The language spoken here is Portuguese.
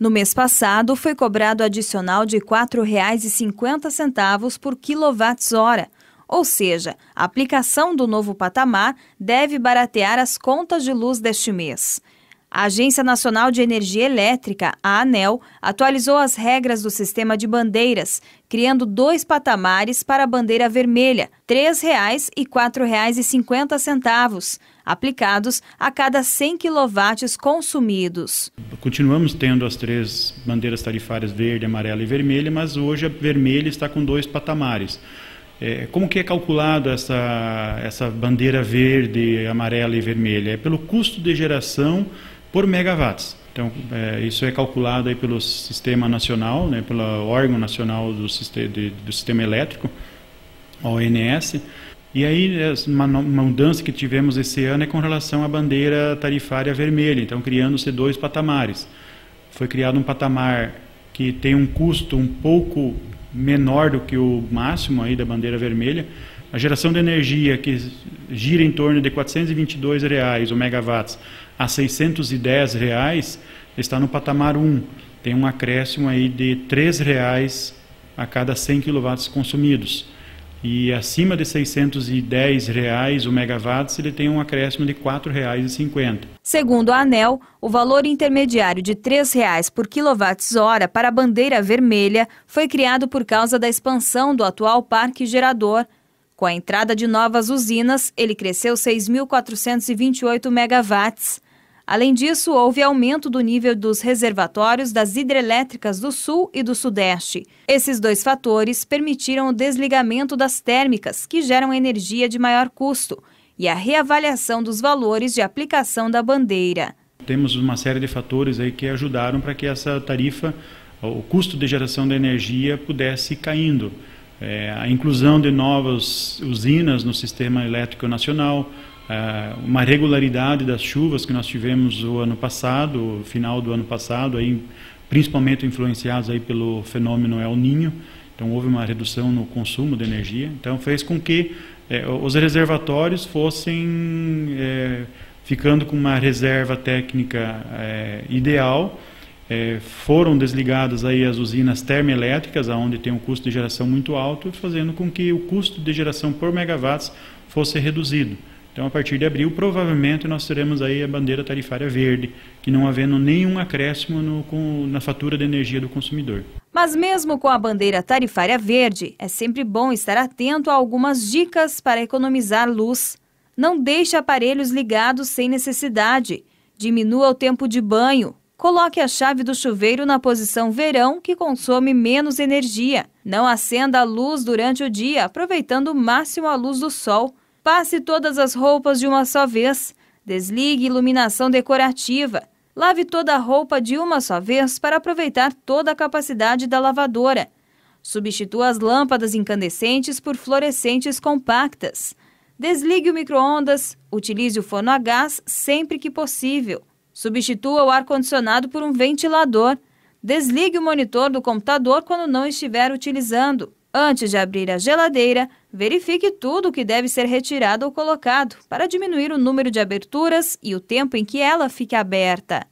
No mês passado, foi cobrado adicional de R$ 4,50 por quilowatt-hora, ou seja, a aplicação do novo patamar deve baratear as contas de luz deste mês. A Agência Nacional de Energia Elétrica, a ANEL, atualizou as regras do sistema de bandeiras, criando dois patamares para a bandeira vermelha, R$ 3,00 e R$ 4,50, aplicados a cada 100 kW consumidos. Continuamos tendo as três bandeiras tarifárias verde, amarela e vermelha, mas hoje a vermelha está com dois patamares é, como que é calculado essa, essa bandeira verde, amarela e vermelha? É pelo custo de geração por megawatts. Então, é, isso é calculado aí pelo Sistema Nacional, né, pelo órgão nacional do, sistema, de, do Sistema Elétrico, a ONS. E aí, uma, uma mudança que tivemos esse ano é com relação à bandeira tarifária vermelha, então criando-se dois patamares. Foi criado um patamar que tem um custo um pouco menor do que o máximo aí da bandeira vermelha. A geração de energia que gira em torno de R$ 422 reais o megawatts a 610 reais está no patamar 1. Tem um acréscimo aí de 3 reais a cada 100 kW consumidos. E acima de 610 reais o megawatt, ele tem um acréscimo de R$ 4,50. Segundo a ANEL, o valor intermediário de R$ 3,00 por kWh hora para a bandeira vermelha foi criado por causa da expansão do atual parque gerador, com a entrada de novas usinas, ele cresceu 6.428 megawatts. Além disso, houve aumento do nível dos reservatórios das hidrelétricas do Sul e do Sudeste. Esses dois fatores permitiram o desligamento das térmicas, que geram energia de maior custo, e a reavaliação dos valores de aplicação da bandeira. Temos uma série de fatores aí que ajudaram para que essa tarifa, o custo de geração da energia, pudesse caindo é, a inclusão de novas usinas no sistema elétrico nacional, é, uma regularidade das chuvas que nós tivemos o ano passado, final do ano passado, aí, principalmente influenciados aí pelo fenômeno El Ninho, então houve uma redução no consumo de energia, então fez com que é, os reservatórios fossem é, ficando com uma reserva técnica é, ideal é, foram desligadas aí as usinas termoelétricas, onde tem um custo de geração muito alto, fazendo com que o custo de geração por megawatts fosse reduzido. Então, a partir de abril, provavelmente nós teremos aí a bandeira tarifária verde, que não havendo nenhum acréscimo no, com, na fatura de energia do consumidor. Mas mesmo com a bandeira tarifária verde, é sempre bom estar atento a algumas dicas para economizar luz. Não deixe aparelhos ligados sem necessidade. Diminua o tempo de banho. Coloque a chave do chuveiro na posição verão, que consome menos energia. Não acenda a luz durante o dia, aproveitando o máximo a luz do sol. Passe todas as roupas de uma só vez. Desligue iluminação decorativa. Lave toda a roupa de uma só vez para aproveitar toda a capacidade da lavadora. Substitua as lâmpadas incandescentes por fluorescentes compactas. Desligue o micro-ondas. Utilize o forno a gás sempre que possível. Substitua o ar-condicionado por um ventilador. Desligue o monitor do computador quando não estiver utilizando. Antes de abrir a geladeira, verifique tudo o que deve ser retirado ou colocado para diminuir o número de aberturas e o tempo em que ela fica aberta.